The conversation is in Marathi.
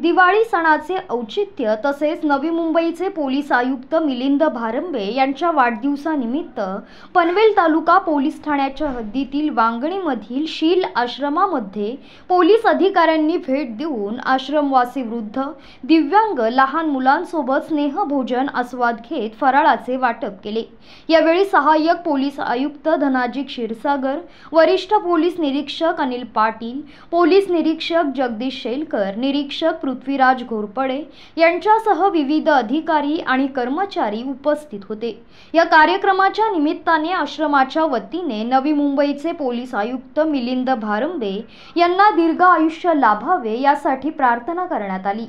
दिवाळी सणाचे औचित्य तसेच नवी मुंबईचे पोलीस आयुक्त मिलिंद भारंबे यांच्या वाढदिवसानिमित्त पनवेल तालुका पोलीस ठाण्याच्या हद्दीतील वांगणीमधील शील आश्रमामध्ये पोलीस अधिकाऱ्यांनी भेट देऊन आश्रमवासी वृद्ध दिव्यांग लहान मुलांसोबत स्नेहभोजन आस्वाद घेत फराळाचे वाटप केले यावेळी सहाय्यक पोलीस आयुक्त धनाजी क्षीरसागर वरिष्ठ पोलीस निरीक्षक अनिल पाटील पोलीस निरीक्षक जगदीश शेलकर निरीक्षक पृथ्वीराज घोरपडे यांच्यासह विविध अधिकारी आणि कर्मचारी उपस्थित होते या कार्यक्रमाच्या निमित्ताने आश्रमाच्या वतीने नवी मुंबईचे पोलीस आयुक्त मिलिंद भारंबे यांना दीर्घ आयुष्य लाभावे यासाठी प्रार्थना करण्यात आली